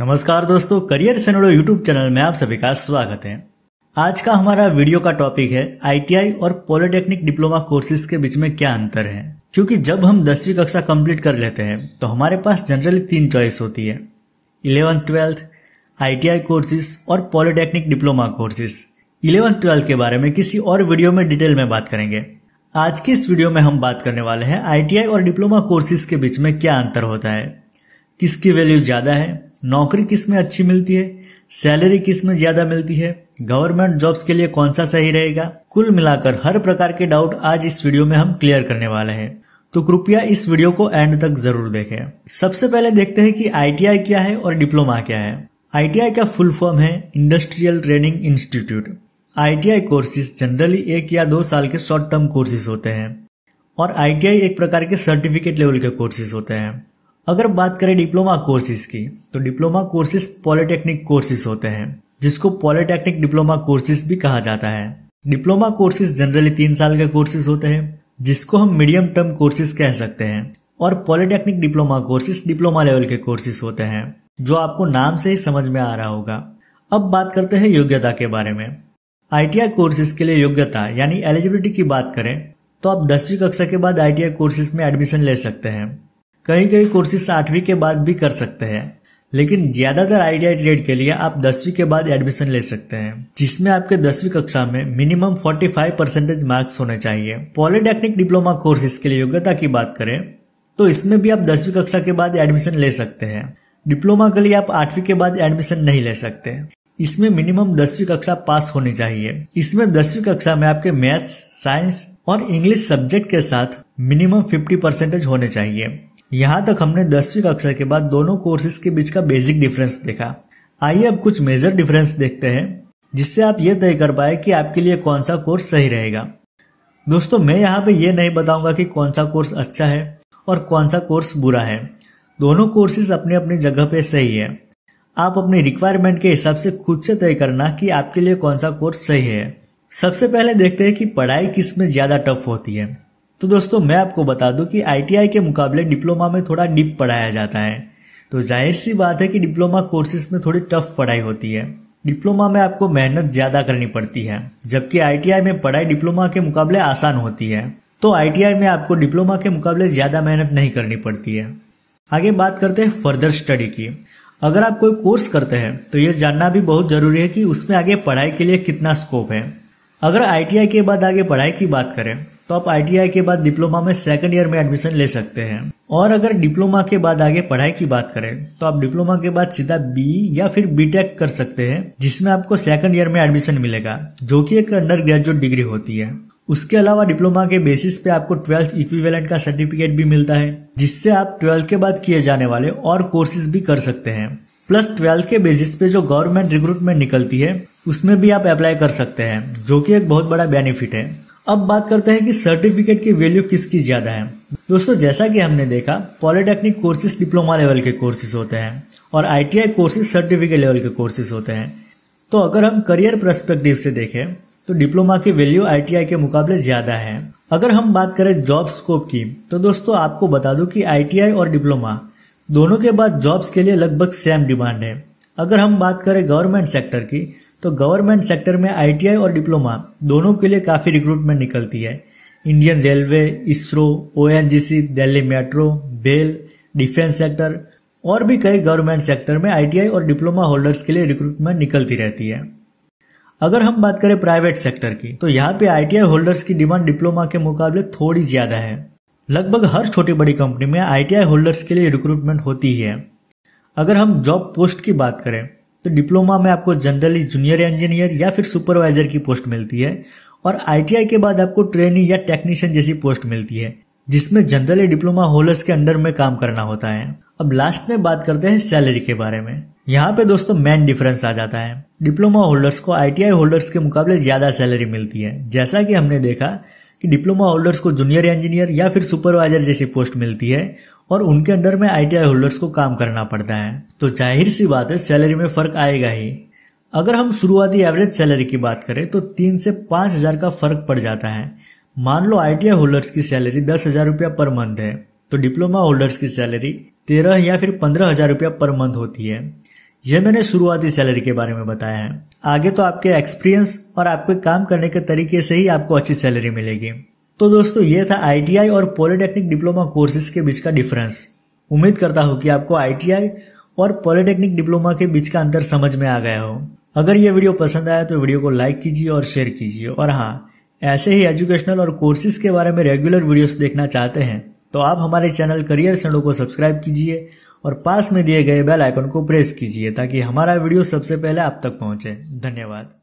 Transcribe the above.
नमस्कार दोस्तों career सेनोडो YouTube channel में आप सभी का स्वागत है आज का हमारा वीडियो का टॉपिक है आईटीआई और पॉलिटेक्निक डिप्लोमा कोर्सेज के बीच में क्या अंतर है क्योंकि जब हम दसवीं कक्षा कंप्लीट कर लेते हैं तो हमारे पास जनरली तीन चॉइस होती है इलेवन ट्वेल्थ आईटीआई कोर्सेज और polytechnic diploma courses eleven twelfth के बारे में किसी और वीडियो में डिटेल में बात करेंगे आज की इस वीडियो में हम बात करने वाले हैं आईटीआई और डिप्लोमा कोर्सेज के बीच में क्या अंतर होता है किसकी वैल्यू ज़्यादा है नौकरी किस में अच्छी मिलती है सैलरी किस में ज्यादा मिलती है गवर्नमेंट जॉब्स के लिए कौन सा सही रहेगा कुल मिलाकर हर प्रकार के डाउट आज इस वीडियो में हम क्लियर करने वाले हैं तो कृपया इस वीडियो को एंड तक जरूर देखें सबसे पहले देखते हैं कि आईटीआई क्या है और डिप्लोमा क्या है आईटीआई का फुल फॉर्म है industrial training institute ITI courses generally एक या दो साल के शॉर्ट टर्म कोर्सेज होते हैं और आईटीआई एक प्रकार के सर्टिफिकेट लेवल के कोर्सेज होते हैं अगर बात करें डिप्लोमा कोर्सेज की तो डिप्लोमा कोर्सेज पॉलिटेक्निक कोर्सेज होते हैं जिसको पॉलिटेक्निक डिप्लोमा कोर्सेज भी कहा जाता है डिप्लोमा कोर्सेज जनरली तीन साल के कोर्सेज होते हैं जिसको हम मीडियम टर्म कोर्सेज कह सकते हैं और polytechnic diploma courses diploma level के कोर्सेज होते हैं जो आपको नाम से ही समझ में आ रहा होगा अब बात करते हैं योग्यता के बारे में आई कोर्सेज के लिए योग्यता यानी एलिजिबिलिटी की बात करें तो आप दसवीं कक्षा के बाद आई कोर्सेज में एडमिशन ले सकते हैं कई कई कोर्सेस आठवीं के बाद भी कर सकते हैं लेकिन ज़्यादातर आई ट्रेड के लिए आप दसवीं के बाद एडमिशन ले सकते हैं जिसमें आपके दसवीं कक्षा में मिनिमम 45 परसेंटेज मार्क्स होने चाहिए पॉलिटेक्निक डिप्लोमा कोर्सेज के लिए योग्यता की बात करें तो इसमें भी आप दसवीं कक्षा के बाद एडमिशन ले सकते हैं डिप्लोमा के लिए आप आठवीं के बाद एडमिशन नहीं ले सकते इसमें मिनिमम दसवीं कक्षा पास होनी चाहिए इसमें दसवीं कक्षा में आपके मैथ्स साइंस और इंग्लिश सब्जेक्ट के साथ मिनिमम 50 परसेंटेज होने चाहिए यहाँ तक हमने दसवीं कक्षा के बाद दोनों कोर्सेज के बीच का बेसिक डिफरेंस देखा आइए अब कुछ मेजर डिफरेंस देखते हैं जिससे आप ये तय कर पाए कि आपके लिए कौन सा कोर्स सही रहेगा दोस्तों मैं यहाँ पे ये नहीं बताऊंगा कि कौन सा कोर्स अच्छा है और कौन सा कोर्स बुरा है दोनों कोर्सेज अपने अपनी जगह पे सही है आप अपने रिक्वायरमेंट के हिसाब से खुद से तय करना कि आपके लिए कौन सा कोर्स सही है सबसे पहले देखते हैं कि पढ़ाई किस में ज़्यादा टफ होती है तो दोस्तों मैं आपको बता दूं कि आईटीआई के मुकाबले डिप्लोमा में थोड़ा डीप पढ़ाया जाता है तो जाहिर सी बात है कि डिप्लोमा कोर्सेज में थोड़ी टफ पढ़ाई होती है डिप्लोमा में आपको मेहनत ज़्यादा करनी पड़ती है जबकि आईटीआई में पढ़ाई डिप्लोमा के मुकाबले आसान होती है तो आईटीआई में आपको डिप्लोमा के मुकाबले ज़्यादा मेहनत नहीं करनी पड़ती है आगे बात करते हैं फर्दर स्टडी की अगर आप कोई कोर्स करते हैं तो ये जानना भी बहुत ज़रूरी है कि उसमें आगे पढ़ाई के लिए कितना स्कोप है अगर आईटीआई के बाद आगे पढ़ाई की बात करें तो आप आई के बाद डिप्लोमा में सेकेंड ईयर में एडमिशन ले सकते हैं और अगर डिप्लोमा के बाद आगे पढ़ाई की बात करें तो आप डिप्लोमा के बाद सीधा बी या फिर बीटेक कर सकते हैं जिसमें आपको सेकेंड ईयर में एडमिशन मिलेगा जो कि एक अंडर ग्रेजुएट डिग्री होती है उसके अलावा डिप्लोमा के बेसिस पे आपको ट्वेल्थ इक्विवेलेंट का सर्टिफिकेट भी मिलता है जिससे आप ट्वेल्थ के बाद किए जाने वाले और कोर्सेज भी कर सकते हैं प्लस ट्वेल्थ के बेसिस पे जो गवर्नमेंट रिक्रूटमेंट निकलती है उसमें भी आप अप्लाई कर सकते हैं जो कि एक बहुत बड़ा बेनिफिट है अब बात करते हैं कि सर्टिफिकेट की वैल्यू किसकी ज़्यादा है दोस्तों जैसा कि हमने देखा पॉलिटेक्निक कोर्सेज डिप्लोमा लेवल के कोर्सेज होते हैं और आईटीआई कोर्सेज सर्टिफिकेट लेवल के कोर्सेज होते हैं तो अगर हम करियर प्रस्पेक्टिव से देखें तो डिप्लोमा की वैल्यू आईटीआई के मुकाबले ज़्यादा है अगर हम बात करें जॉब स्कोप की तो दोस्तों आपको बता दूं कि आईटीआई और डिप्लोमा दोनों के बाद जॉब्स के लिए लगभग सेम डिमांड है अगर हम बात करें गवर्नमेंट सेक्टर की तो गवर्नमेंट सेक्टर में आईटीआई और डिप्लोमा दोनों के लिए काफ़ी रिक्रूटमेंट निकलती है Indian railway ISRO ONGC Delhi metro BEL defence sector और भी कई गवर्नमेंट सेक्टर में आईटीआई और डिप्लोमा होल्डर्स के लिए रिक्रूटमेंट निकलती रहती है अगर हम बात करें प्राइवेट सेक्टर की तो यहाँ पे आईटीआई होल्डर्स की डिमांड डिप्लोमा के मुकाबले थोड़ी ज़्यादा है लगभग हर छोटी बड़ी कंपनी में आईटीआई होल्डर्स के लिए रिक्रूटमेंट होती है अगर हम जॉब पोस्ट की बात करें तो डिप्लोमा में आपको जनरली जूनियर इंजीनियर या फिर सुपरवाइजर की पोस्ट मिलती है और आईटीआई के बाद आपको ट्रेनी या टेक्नीशियन जैसी पोस्ट मिलती है जिसमें जनरली डिप्लोमा होल्डर्स के अंडर में काम करना होता है अब लास्ट में बात करते हैं सैलरी के बारे में यहाँ पे दोस्तों मेन डिफरेंस आ जाता है डिप्लोमा होल्डर्स को आईटीआई होल्डर्स के मुकाबले ज़्यादा सैलरी मिलती है जैसा कि हमने देखा कि डिप्लोमा होल्डर्स को जूनियर इंजीनियर या फिर सुपरवाइजर जैसी पोस्ट मिलती है और उनके अंडर में आई होल्डर्स को काम करना पड़ता है तो जाहिर सी बात है सैलरी में फ़र्क आएगा ही अगर हम शुरुआती एवरेज सैलरी की बात करें तो तीन से पाँच हज़ार का फ़र्क पड़ जाता है मान लो आई होल्डर्स की सैलरी दस हज़ार रुपया पर मंथ है तो डिप्लोमा होल्डर्स की सैलरी तेरह या फिर पंद्रह हज़ार रुपया पर मंथ होती है यह मैंने शुरुआती सैलरी के बारे में बताया है आगे तो आपके एक्सपीरियंस और आपके काम करने के तरीके से ही आपको अच्छी सैलरी मिलेगी तो दोस्तों ये था आई और पॉलिटेक्निक डिप्लोमा कोर्सेज के बीच का डिफरेंस उम्मीद करता हूँ कि आपको आई और पॉलिटेक्निक डिप्लोमा के बीच का अंतर समझ में आ गया हो अगर ये वीडियो पसंद आया तो वीडियो को लाइक कीजिए और शेयर कीजिए और हाँ ऐसे ही एजुकेशनल और कोर्सेज के बारे में रेगुलर वीडियोस देखना चाहते हैं तो आप हमारे चैनल करियर सेंडो को सब्सक्राइब कीजिए और पास में दिए गए बेल आइकन को प्रेस कीजिए ताकि हमारा वीडियो सबसे पहले आप तक पहुंचे धन्यवाद